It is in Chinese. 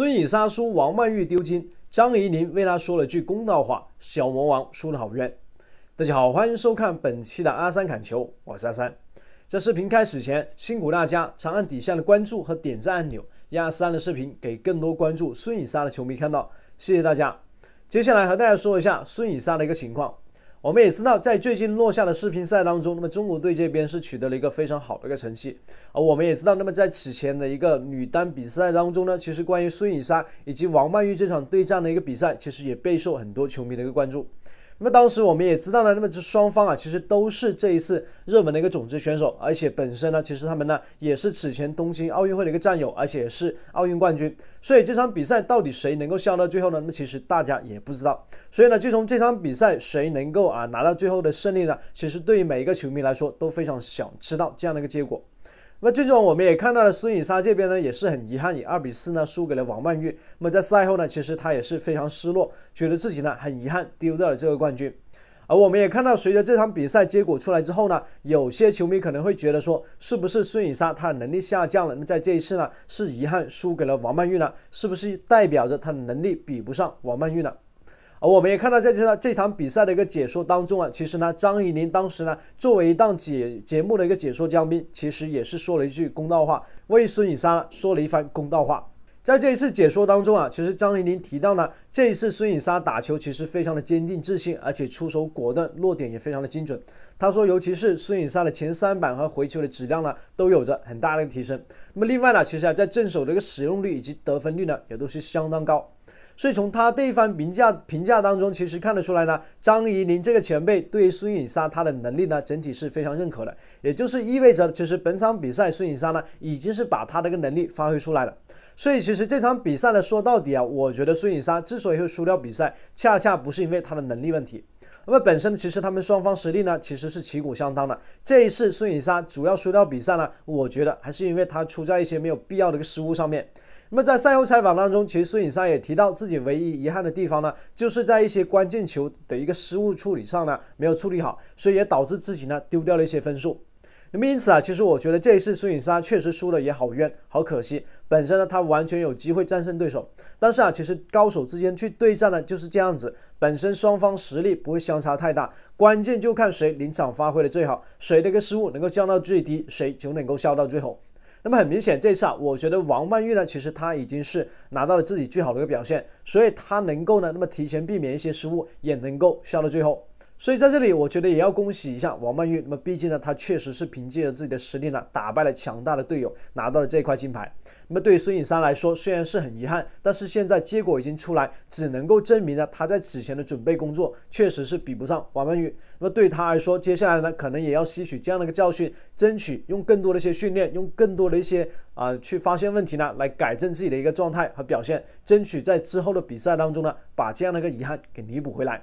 孙颖莎输，王曼玉丢金，张怡宁为她说了句公道话，小魔王输的好冤。大家好，欢迎收看本期的阿三砍球，我是阿三。在视频开始前，辛苦大家长按底下的关注和点赞按钮，让三的视频给更多关注孙颖莎的球迷看到，谢谢大家。接下来和大家说一下孙颖莎的一个情况。我们也知道，在最近落下的世乒赛当中，那么中国队这边是取得了一个非常好的一个成绩。而我们也知道，那么在此前的一个女单比赛当中呢，其实关于孙颖莎以及王曼玉这场对战的一个比赛，其实也备受很多球迷的一个关注。那么当时我们也知道呢，那么这双方啊，其实都是这一次热门的一个种子选手，而且本身呢，其实他们呢也是此前东京奥运会的一个战友，而且是奥运冠军，所以这场比赛到底谁能够笑到最后呢？那么其实大家也不知道，所以呢，就从这场比赛谁能够啊拿到最后的胜利呢？其实对于每一个球迷来说，都非常想知道这样的一个结果。那最终我们也看到了孙颖莎这边呢，也是很遗憾以二比四呢输给了王曼玉。那么在赛后呢，其实她也是非常失落，觉得自己呢很遗憾丢掉了这个冠军。而我们也看到，随着这场比赛结果出来之后呢，有些球迷可能会觉得说，是不是孙颖莎她的能力下降了？那在这一次呢，是遗憾输给了王曼玉呢，是不是代表着她的能力比不上王曼玉呢？而我们也看到在这场这场比赛的一个解说当中啊，其实呢，张怡宁当时呢作为一档解节目的一个解说嘉宾，其实也是说了一句公道话，为孙颖莎说了一番公道话。在这一次解说当中啊，其实张怡宁提到呢，这一次孙颖莎打球其实非常的坚定自信，而且出手果断，落点也非常的精准。他说，尤其是孙颖莎的前三板和回球的质量呢，都有着很大的提升。那么另外呢，其实啊，在正手的一个使用率以及得分率呢，也都是相当高。所以从他这一番评价评价当中，其实看得出来呢，张怡宁这个前辈对于孙颖莎她的能力呢，整体是非常认可的。也就是意味着，其实本场比赛孙颖莎呢，已经是把她这个能力发挥出来了。所以其实这场比赛呢，说到底啊，我觉得孙颖莎之所以会输掉比赛，恰恰不是因为她的能力问题。那么本身其实他们双方实力呢，其实是旗鼓相当的。这一次孙颖莎主要输掉比赛呢，我觉得还是因为她出在一些没有必要的一个失误上面。那么在赛后采访当中，其实孙颖莎也提到自己唯一遗憾的地方呢，就是在一些关键球的一个失误处理上呢，没有处理好，所以也导致自己呢丢掉了一些分数。那么因此啊，其实我觉得这一次孙颖莎确实输的也好冤好可惜。本身呢，她完全有机会战胜对手，但是啊，其实高手之间去对战呢就是这样子，本身双方实力不会相差太大，关键就看谁临场发挥的最好，谁的一个失误能够降到最低，谁就能够笑到最后。那么很明显，这次啊，我觉得王曼玉呢，其实她已经是拿到了自己最好的一个表现，所以她能够呢，那么提前避免一些失误，也能够笑到最后。所以在这里，我觉得也要恭喜一下王曼玉。那么，毕竟呢，她确实是凭借着自己的实力呢，打败了强大的队友，拿到了这块金牌。那么，对孙颖莎来说，虽然是很遗憾，但是现在结果已经出来，只能够证明呢，她在此前的准备工作确实是比不上王曼玉。那么对她来说，接下来呢，可能也要吸取这样的一个教训，争取用更多的一些训练，用更多的一些啊，去发现问题呢，来改正自己的一个状态和表现，争取在之后的比赛当中呢，把这样的一个遗憾给弥补回来。